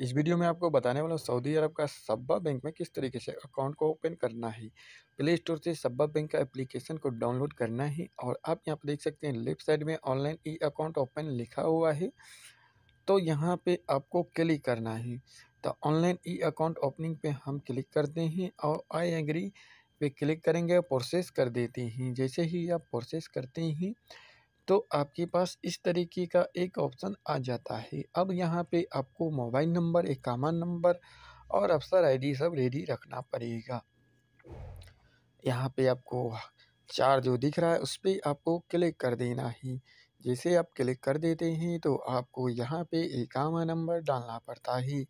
इस वीडियो में आपको बताने वाला हूँ सऊदी अरब का सब्बा बैंक में किस तरीके से अकाउंट को ओपन करना है प्ले स्टोर से सब्बा बैंक का एप्लीकेशन को डाउनलोड करना है और आप यहाँ पर देख सकते हैं लेफ्ट साइड में ऑनलाइन ई अकाउंट ओपन लिखा हुआ है तो यहाँ पे आपको क्लिक करना है तो ऑनलाइन ई अकाउंट ओपनिंग पे हम क्लिक करते हैं और आई एग्री पे क्लिक करेंगे प्रोसेस कर देते हैं जैसे ही आप प्रोसेस करते हैं तो आपके पास इस तरीके का एक ऑप्शन आ जाता है अब यहाँ पे आपको मोबाइल नंबर कामन नंबर और अफसर आईडी सब रेडी रखना पड़ेगा यहाँ पे आपको चार जो दिख रहा है उस पर आपको क्लिक कर देना है जैसे आप क्लिक कर देते हैं तो आपको यहाँ पे एकामा नंबर डालना पड़ता है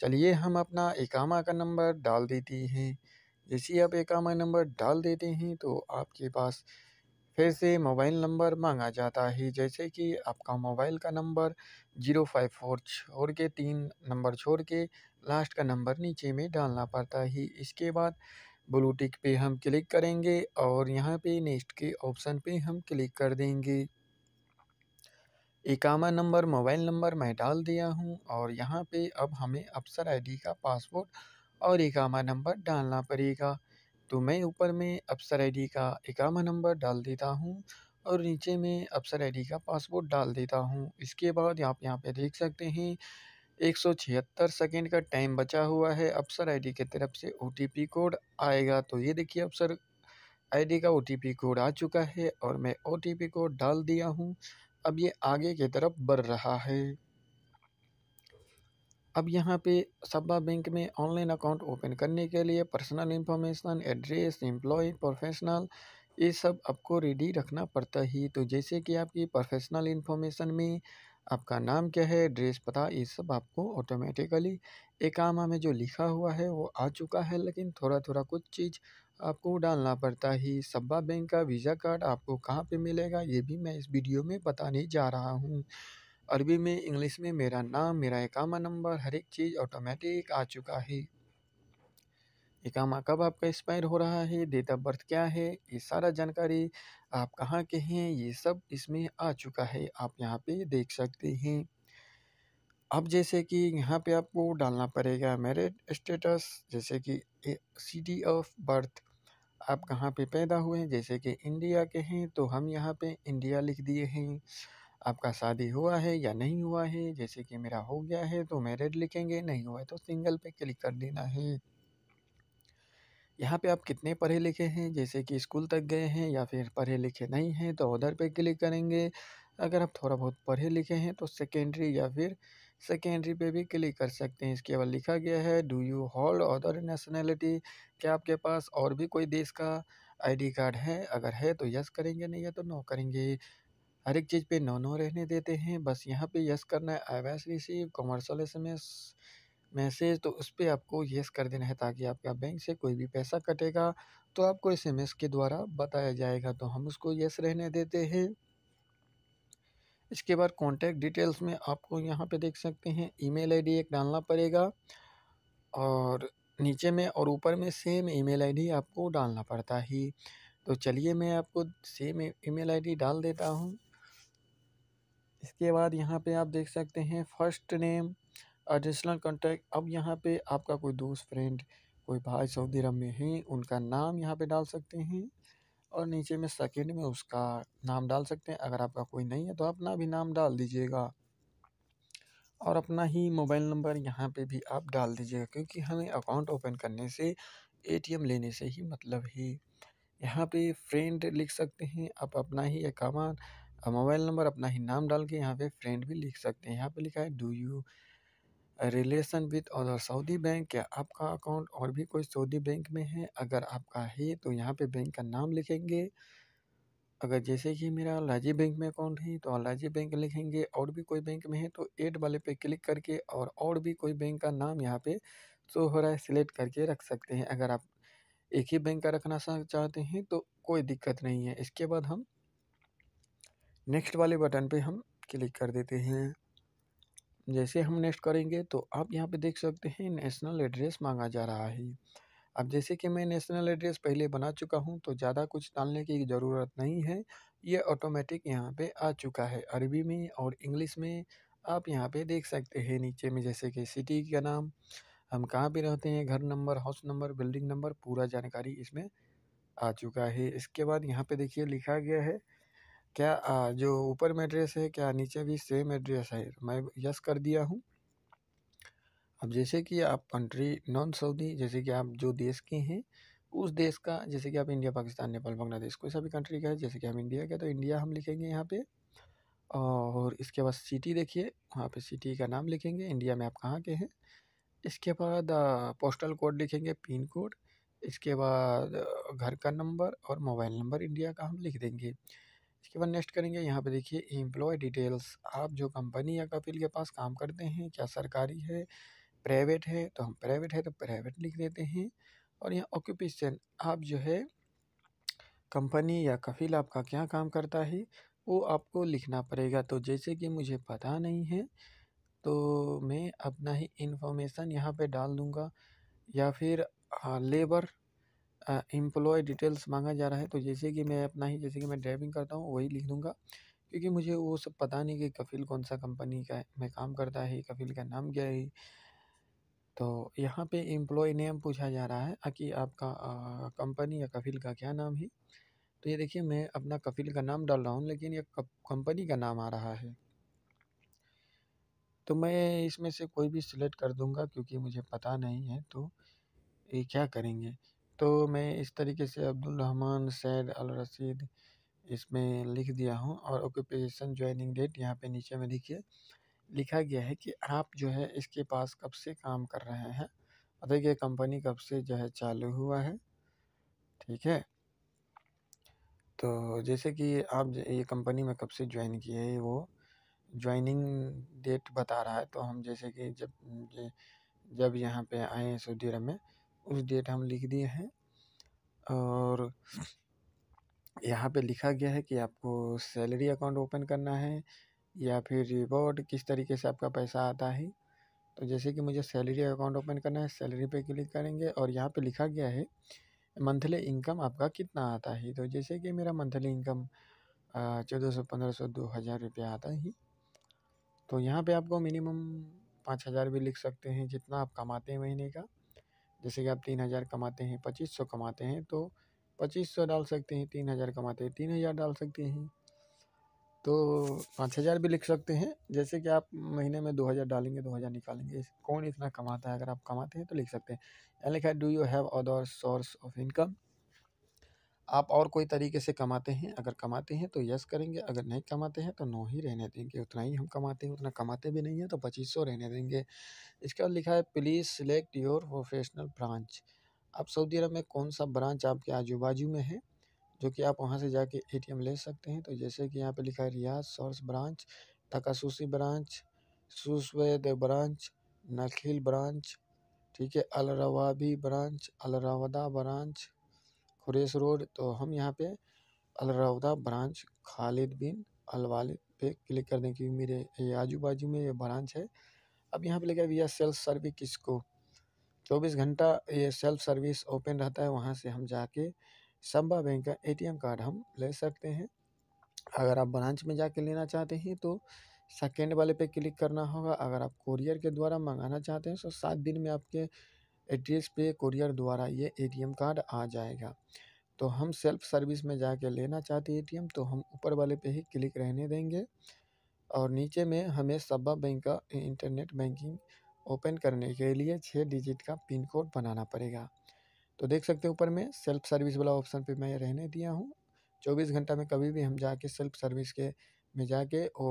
चलिए हम अपना एकामा का नंबर डाल देते हैं जैसे आप इकामा नंबर डाल देते हैं तो आपके पास फिर से मोबाइल नंबर मांगा जाता है जैसे कि आपका मोबाइल का नंबर जीरो फाइव फोर छोड़ के तीन नंबर छोड़ के लास्ट का नंबर नीचे में डालना पड़ता है इसके बाद ब्लूटिक पे हम क्लिक करेंगे और यहाँ पे नेक्स्ट के ऑप्शन पे हम क्लिक कर देंगे इकामा नंबर मोबाइल नंबर मैं डाल दिया हूँ और यहाँ पे अब हमें अफसर आईडी का पासपोर्ट और इकामा नंबर डालना पड़ेगा तो मैं ऊपर में अफसर आईडी का इकामा नंबर डाल देता हूँ और नीचे में अफसर आईडी का पासपोर्ट डाल देता हूँ इसके बाद आप यहाँ पे देख सकते हैं एक सौ छिहत्तर सेकेंड का टाइम बचा हुआ है अफसर आईडी की तरफ से ओटीपी कोड आएगा तो ये देखिए अफसर आईडी का ओटीपी कोड आ चुका है और मैं ओटीपी कोड डाल दिया हूँ अब ये आगे की तरफ बढ़ रहा है अब यहाँ पे सब्बा बैंक में ऑनलाइन अकाउंट ओपन करने के लिए personal information address employ professional ये सब आपको रेडी रखना पड़ता ही तो जैसे कि आपकी प्रोफेशनल इंफॉर्मेशन में आपका नाम क्या है एड्रेस पता ये सब आपको ऑटोमेटिकली एकामा में जो लिखा हुआ है वो आ चुका है लेकिन थोड़ा थोड़ा कुछ चीज़ आपको डालना पड़ता ही सब्बा बैंक का वीज़ा कार्ड आपको कहाँ पे मिलेगा ये भी मैं इस वीडियो में बताने जा रहा हूँ अरबी में इंग्लिश में मेरा नाम मेरा इकामा नंबर हर एक चीज़ ऑटोमेटिक आ चुका है इकामा कब आपका एक्सपायर हो रहा है डेट ऑफ बर्थ क्या है ये सारा जानकारी आप कहाँ के हैं ये सब इसमें आ चुका है आप यहाँ पे देख सकते हैं अब जैसे कि यहाँ पे आपको डालना पड़ेगा मेरिट स्टेटस जैसे कि सिटी ऑफ बर्थ आप कहाँ पे पैदा हुए हैं जैसे कि इंडिया के हैं तो हम यहाँ पे इंडिया लिख दिए हैं आपका शादी हुआ है या नहीं हुआ है जैसे कि मेरा हो गया है तो मैरिड लिखेंगे नहीं हुआ है तो सिंगल पे क्लिक कर देना है यहाँ पे आप कितने पढ़े लिखे हैं जैसे कि स्कूल तक गए हैं या फिर पढ़े लिखे नहीं हैं तो उधर पे क्लिक करेंगे अगर आप थोड़ा बहुत पढ़े लिखे हैं तो सेकेंडरी या फिर सेकेंडरी पे भी क्लिक कर सकते हैं इसके बाद लिखा गया है do you hold other nationality क्या आपके पास और भी कोई देश का आईडी कार्ड है अगर है तो यस करेंगे नहीं है तो नो करेंगे हर एक चीज़ पे नो नो रहने देते हैं बस यहाँ पे यस करना है आई वैस रिसीव कॉमर्शल एस मैसेज तो उस पर आपको यस कर देना है ताकि आपका बैंक से कोई भी पैसा कटेगा तो आपको एस एम एस के द्वारा बताया जाएगा तो हम उसको यस रहने देते हैं इसके बाद कॉन्टैक्ट डिटेल्स में आपको यहाँ पे देख सकते हैं ईमेल आईडी एक डालना पड़ेगा और नीचे में और ऊपर में सेम ईमेल आईडी आपको डालना पड़ता ही तो चलिए मैं आपको सेम ईमेल आईडी डाल देता हूँ इसके बाद यहाँ पे आप देख सकते हैं फर्स्ट नेम एडिशनल कॉन्टैक्ट अब यहाँ पे आपका कोई दोस्त फ्रेंड कोई भाई सऊदी अरब में है उनका नाम यहाँ पे डाल सकते हैं और नीचे में सेकेंड में उसका नाम डाल सकते हैं अगर आपका कोई नहीं है तो अपना भी नाम डाल दीजिएगा और अपना ही मोबाइल नंबर यहाँ पे भी आप डाल दीजिएगा क्योंकि हमें अकाउंट ओपन करने से एटीएम लेने से ही मतलब है यहाँ पे फ्रेंड लिख सकते हैं आप अपना ही अकाउंट मोबाइल नंबर अपना ही नाम डाल के यहाँ पे फ्रेंड भी लिख सकते हैं यहाँ पे लिखा है do you relation with other Saudi bank क्या आपका अकाउंट और भी कोई सऊदी बैंक में है अगर आपका है तो यहाँ पे बैंक का नाम लिखेंगे अगर जैसे कि मेरा अलाजी बैंक में अकाउंट है तो अलाजी बैंक लिखेंगे और भी कोई बैंक में है तो एड वाले पे क्लिक करके और और भी कोई बैंक का नाम यहाँ पे शो हो रहा है सिलेक्ट करके रख सकते हैं अगर आप एक ही बैंक का रखना चाहते हैं तो कोई दिक्कत नहीं है इसके बाद हम नेक्स्ट वाले बटन पे हम क्लिक कर देते हैं जैसे हम नेक्स्ट करेंगे तो आप यहाँ पे देख सकते हैं नेशनल एड्रेस मांगा जा रहा है अब जैसे कि मैं नेशनल एड्रेस पहले बना चुका हूँ तो ज़्यादा कुछ डालने की ज़रूरत नहीं है ये ऑटोमेटिक यहाँ पे आ चुका है अरबी में और इंग्लिश में आप यहाँ पे देख सकते हैं नीचे में जैसे कि सिटी का नाम हम कहाँ पर रहते हैं घर number house number building number पूरा जानकारी इसमें आ चुका है इसके बाद यहाँ पर देखिए लिखा गया है क्या जो ऊपर में एड्रेस है क्या नीचे भी सेम एड्रेस है मैं यस कर दिया हूँ अब जैसे कि आप कंट्री नॉन सऊदी जैसे कि आप जो देश के हैं उस देश का जैसे कि आप इंडिया पाकिस्तान नेपाल बांग्लादेश कोई सा भी कंट्री का है जैसे कि हम इंडिया का तो इंडिया हम लिखेंगे यहाँ पे और इसके बाद सिटी देखिए वहाँ पे सिटी का नाम लिखेंगे इंडिया में आप कहाँ के हैं इसके बाद पोस्टल कोड लिखेंगे पिन कोड इसके बाद घर का नंबर और मोबाइल नंबर इंडिया का हम लिख देंगे इसके बाद नेक्स्ट करेंगे यहाँ पे देखिए एम्प्लॉय डिटेल्स आप जो कंपनी या कपिल के पास काम करते हैं क्या सरकारी है प्राइवेट है तो हम प्राइवेट है तो प्राइवेट लिख देते हैं और यहाँ ऑक्यूपेशन आप जो है कंपनी या कफिल आपका क्या काम करता है वो आपको लिखना पड़ेगा तो जैसे कि मुझे पता नहीं है तो मैं अपना ही इन्फॉर्मेशन यहाँ पे डाल दूँगा या फिर लेबर हाँ, एम्प्लॉय डिटेल्स मांगा जा रहा है तो जैसे कि मैं अपना ही जैसे कि मैं ड्राइविंग करता हूँ वही लिख दूँगा क्योंकि मुझे वो सब पता नहीं कि कफील कौन सा कंपनी का है मैं काम करता है कफील का नाम क्या है तो यहाँ पे एम्प्लॉय नेम पूछा जा रहा है कि आपका कंपनी या कफील का क्या नाम है तो ये देखिए मैं अपना कफील का नाम डाल रहा हूँ लेकिन ये कंपनी का नाम आ रहा है तो मैं इसमें से कोई भी सिलेक्ट कर दूँगा क्योंकि मुझे पता नहीं है तो ये क्या करेंगे तो मैं इस तरीके से अब्दुल रहमान सैद अल रसीद इसमें लिख दिया हूँ और ऑक्यूपेशन ज्वाइनिंग डेट यहाँ पे नीचे में देखिए लिखा गया है कि आप जो है इसके पास कब से काम कर रहे हैं मतलब ये कंपनी कब से जो है चालू हुआ है ठीक है तो जैसे कि आप ये कंपनी में कब से ज्वाइन किए है वो ज्वाइनिंग डेट बता रहा है तो हम जैसे कि जब जब यहाँ पे आए हैं सऊदी अरब में उस डेट हम लिख दिए हैं और यहाँ पे लिखा गया है कि आपको सैलरी अकाउंट ओपन करना है या फिर रिवॉर्ड किस तरीके से आपका पैसा आता है तो जैसे कि मुझे सैलरी अकाउंट ओपन करना है सैलरी पे क्लिक करेंगे और यहाँ पे लिखा गया है मंथली इनकम आपका कितना आता है तो जैसे कि मेरा मंथली इनकम चौदह सौ पंद्रह सौ दो हज़ार रुपया आता ही तो यहाँ पे आपको मिनिमम पाँच हज़ार भी लिख सकते हैं जितना आप कमाते हैं महीने का जैसे कि आप तीन हज़ार कमाते हैं पच्चीस सौ कमाते हैं तो पच्चीस सौ डाल सकते हैं तीन हज़ार कमाते हैं तीन हज़ार डाल सकते हैं तो पाँच हज़ार भी लिख सकते हैं जैसे कि आप महीने में दो हज़ार डालेंगे दो हज़ार निकालेंगे कौन इतना कमाता है अगर आप कमाते हैं तो लिख सकते हैं लिखा है do you have other source of income आप और कोई तरीके से कमाते हैं अगर कमाते हैं तो यस करेंगे अगर नहीं कमाते हैं तो नो ही रहने देंगे उतना ही हम कमाते हैं उतना कमाते भी नहीं हैं तो पच्चीस सौ रहने देंगे इसके बाद लिखा है please select your professional branch अब सऊदी अरब में कौन सा ब्रांच आपके आजू बाजू में है जो कि आप वहाँ से जाके एम ले सकते हैं तो जैसे कि यहाँ पर लिखा है Riyadh source branch Takhassusi branch सुसवेद ब्रांच नखील ब्रांच ठीक है Al Rawabi branch Al Rawda branch Quraish road तो हम यहाँ पे अलरौदा ब्रांच खालिद बिन अलवालिद पे क्लिक कर दें क्योंकि मेरे ये आजू बाजू में ये ब्रांच है अब यहाँ पे लिखा है भैया सेल्फ सर्विस किसको चौबीस घंटा ये सेल्फ सर्विस ओपन रहता है वहाँ से हम जाके सम्बा बैंक का एटीएम कार्ड हम ले सकते हैं अगर आप ब्रांच में जा लेना चाहते हैं तो सेकेंड वाले पे क्लिक करना होगा अगर आप कुरियर के द्वारा मंगाना चाहते हैं तो सात दिन में आपके एड्रेस पे कुरियर द्वारा ये एटीएम कार्ड आ जाएगा तो हम सेल्फ सर्विस में जाके लेना चाहते एटीएम तो हम ऊपर वाले पे ही क्लिक रहने देंगे और नीचे में हमें सबा बैंक का इंटरनेट बैंकिंग ओपन करने के लिए छः डिजिट का पिन कोड बनाना पड़ेगा तो देख सकते हैं ऊपर में सेल्फ सर्विस वाला ऑप्शन पे मैं रहने दिया हूँ चौबीस घंटा में कभी भी हम जाके सेल्फ सर्विस के में जाके वो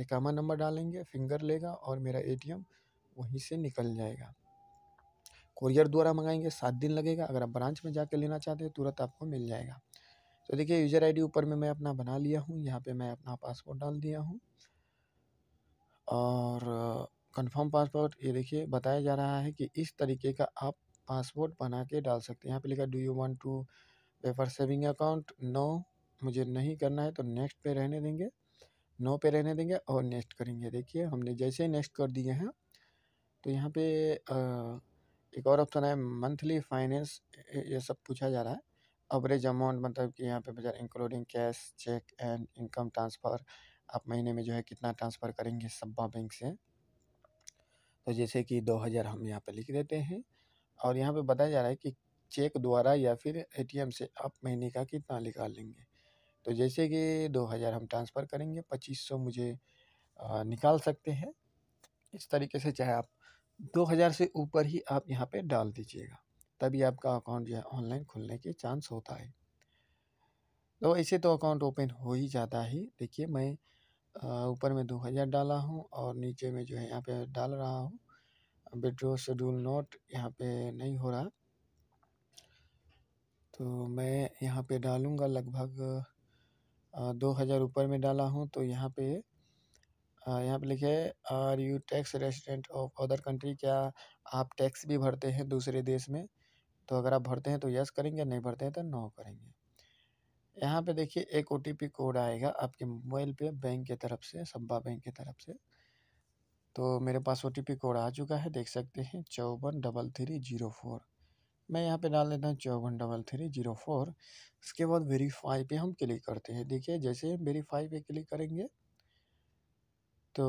एकामा नंबर डालेंगे फिंगर लेगा और मेरा एटीएम वहीं से निकल जाएगा कुरियर द्वारा मंगाएंगे सात दिन लगेगा अगर आप ब्रांच में जाकर लेना चाहते हैं तुरंत आपको मिल जाएगा तो देखिए यूज़र आईडी ऊपर में मैं अपना बना लिया हूँ यहाँ पे मैं अपना पासपोर्ट डाल दिया हूँ और कंफर्म पासपोर्ट ये देखिए बताया जा रहा है कि इस तरीके का आप पासपोर्ट बना के डाल सकते हैं यहाँ पे लिखा do you want to paper saving account no मुझे नहीं करना है तो नेक्स्ट पे रहने देंगे नो पे रहने देंगे और नेक्स्ट करेंगे देखिए हमने जैसे ही नेक्स्ट कर दिए हैं तो यहाँ पे आ, एक और ऑप्शन है मंथली फाइनेंस ये सब पूछा जा रहा है एवरेज अमाउंट मतलब कि यहाँ पे बजा including cash cheque and income transfer आप महीने में जो है कितना ट्रांसफ़र करेंगे सब्बा बैंक से तो जैसे कि दो हज़ार हम यहाँ पे लिख देते हैं और यहाँ पे बताया जा रहा है कि चेक द्वारा या फिर एटीएम से आप महीने का कितना निकाल लेंगे तो जैसे कि दो हज़ार हम ट्रांसफ़र करेंगे पच्चीस सौ मुझे निकाल सकते हैं इस तरीके से चाहे आप दो हज़ार से ऊपर ही आप यहाँ पे डाल दीजिएगा तभी आपका अकाउंट जो है ऑनलाइन खुलने के चांस होता है तो ऐसे तो अकाउंट ओपन हो ही जाता है देखिए मैं ऊपर में दो हज़ार डाला हूँ और नीचे में जो है यहाँ पे डाल रहा हूँ विड्रो शेड्यूल नोट यहाँ पे नहीं हो रहा तो मैं यहाँ पे डालूँगा लगभग दो हज़ार ऊपर में डाला हूँ तो यहाँ पे यहाँ पे लिखे are you tax resident of other country क्या आप टैक्स भी भरते हैं दूसरे देश में तो अगर आप भरते हैं तो यस करेंगे नहीं भरते हैं तो नो करेंगे यहाँ पे देखिए एक ओ कोड आएगा आपके मोबाइल पे बैंक के तरफ से सब्बा बैंक के तरफ से तो मेरे पास ओ कोड आ चुका है देख सकते हैं चौवन डबल थ्री जीरो फोर मैं यहाँ पे डाल देता हूँ चौवन डबल थ्री जीरो फोर उसके बाद वेरीफाई पे हम क्लिक करते हैं देखिए जैसे वेरीफाई पे क्लिक करेंगे तो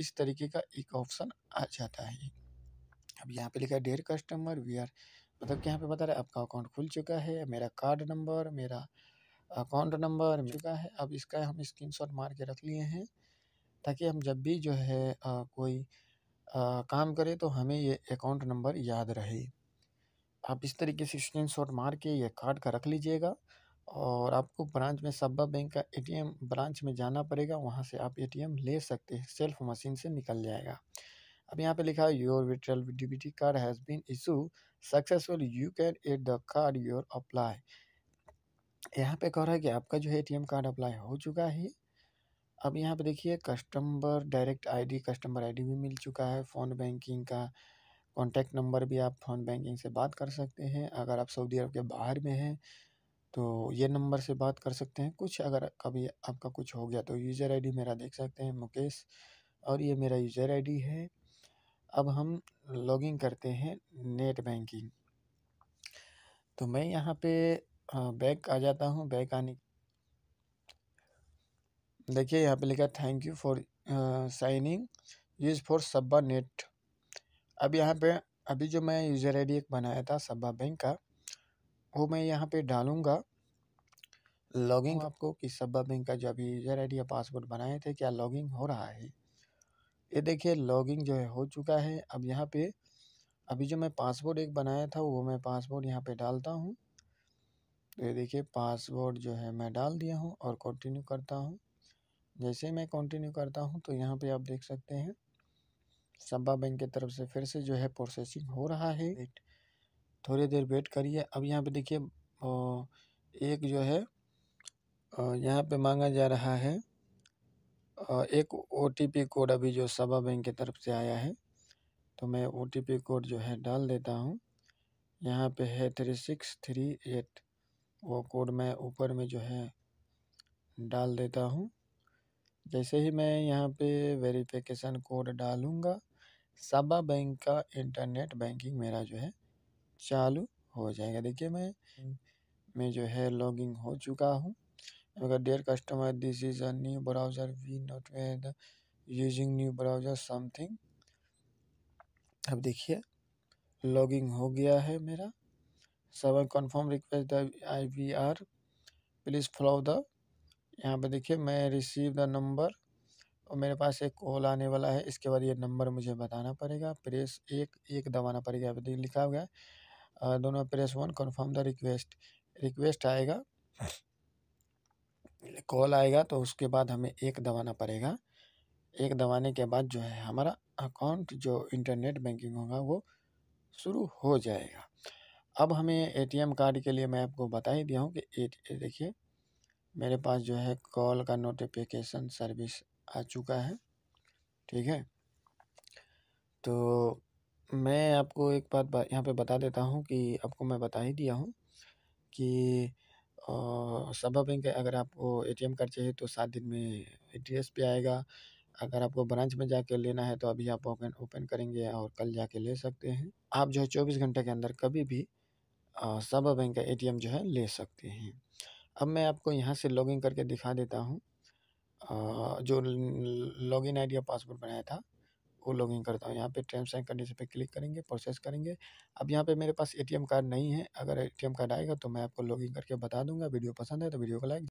इस तरीके का एक ऑप्शन आ जाता है अब यहाँ पे लिखा है डेयर कस्टमर वी आर मतलब कि यहाँ पे बता रहे आपका अकाउंट खुल चुका है मेरा कार्ड नंबर मेरा अकाउंट नंबर मिल चुका है अब इसका हम स्क्रीन मार के रख लिए हैं ताकि हम जब भी जो है आ, कोई आ, काम करें तो हमें ये अकाउंट नंबर याद रहे आप इस तरीके से स्क्रीन शॉट मार के ये कार्ड का रख लीजिएगा और आपको ब्रांच में सब्बा बैंक का एटीएम ब्रांच में जाना पड़ेगा वहाँ से आप एटीएम ले सकते हैं सेल्फ मशीन से निकल जाएगा अब यहाँ पे लिखा है your virtual debit card has been issue successful you can at the card your apply यहाँ पे कह रहा है कि आपका जो है एटीएम कार्ड अप्लाई हो चुका है अब यहाँ पे देखिए customer direct ID customer ID भी मिल चुका है फ़ोन बैंकिंग का कॉन्टैक्ट नंबर भी आप फ़ोन बैंकिंग से बात कर सकते हैं अगर आप सऊदी अरब के बाहर में हैं तो ये नंबर से बात कर सकते हैं कुछ अगर कभी आपका कुछ हो गया तो यूज़र आईडी मेरा देख सकते हैं मुकेश और ये मेरा यूज़र आईडी है अब हम लॉगिन करते हैं नेट बैंकिंग तो मैं यहाँ पे बैक आ जाता हूँ बैक आने देखिए यहाँ पे लिखा thank you for signing use for SABB net अब यहाँ पे अभी जो मैं यूज़र आईडी एक बनाया था सब्बा बैंक का वो मैं यहाँ पे डालूँगा लॉगिंग हम्म। आपको कि सब्बा बैंक का जो अभी यूज़र आई या पासवर्ड बनाए थे क्या लॉगिंग हो रहा है ये देखिए लॉगिंग जो है हो चुका है अब यहाँ पे अभी जो मैं पासवर्ड एक बनाया था वो मैं पासवर्ड यहाँ पे डालता हूँ तो ये देखिए पासवर्ड जो है मैं डाल दिया हूँ और कंटिन्यू करता हूँ जैसे मैं कंटिन्यू करता हूँ तो यहाँ पे आप देख सकते हैं सब्बा बैंक की तरफ से फिर से जो है प्रोसेसिंग हो रहा है थोड़ी देर वेट करिए अब यहाँ पे देखिए एक जो है यहाँ पे मांगा जा रहा है एक ओ कोड अभी जो सभा बैंक की तरफ से आया है तो मैं ओ कोड जो है डाल देता हूँ यहाँ पे है थ्री सिक्स थ्री एट वो कोड मैं ऊपर में जो है डाल देता हूँ जैसे ही मैं यहाँ पे वेरिफिकेशन कोड डालूँगा सबा बैंक का इंटरनेट बैंकिंग मेरा जो है चालू हो जाएगा देखिए मैं मैं जो है लॉगिंग हो चुका हूँ अगर dear customer this is a new browser we not were using new browser something अब देखिए लॉगिंग हो गया है मेरा server confirm request I we are please follow the यहाँ पे देखिए मैं रिसीव द नंबर और मेरे पास एक कॉल आने वाला है इसके बाद ये नंबर मुझे बताना पड़ेगा प्रेस एक एक दबाना पड़ेगा अभी लिखा हुआ है दोनों press one confirm the request request आएगा कॉल आएगा तो उसके बाद हमें एक दबाना पड़ेगा एक दबाने के बाद जो है हमारा अकाउंट जो इंटरनेट बैंकिंग होगा वो शुरू हो जाएगा अब हमें एटीएम कार्ड के लिए मैं आपको बता ही दिया हूँ कि ए देखिए मेरे पास जो है कॉल का नोटिफिकेशन सर्विस आ चुका है ठीक है तो मैं आपको एक बात यहाँ पे बता देता हूँ कि आपको मैं बता ही दिया हूँ कि सबा बैंक अगर आपको एटीएम कार्ड चाहिए तो सात दिन में एड्रेस पे आएगा अगर आपको ब्रांच में जाके लेना है तो अभी आप ओपन ओपन करेंगे और कल जाके ले सकते हैं आप जो है चौबीस घंटे के अंदर कभी भी सबा बैंक का ए जो है ले सकते हैं अब मैं आपको यहाँ से लॉगिन करके दिखा देता हूँ जो लॉगिन आईडी और पासवर्ड बनाया था लॉग इन करता हूँ यहाँ पे टर्म्स एंड कंडीशन पे क्लिक करेंगे प्रोसेस करेंगे अब यहाँ पे मेरे पास एटीएम कार्ड नहीं है अगर एटीएम कार्ड आएगा तो मैं आपको इन करके बता दूंगा वीडियो पसंद है तो वीडियो को लाइक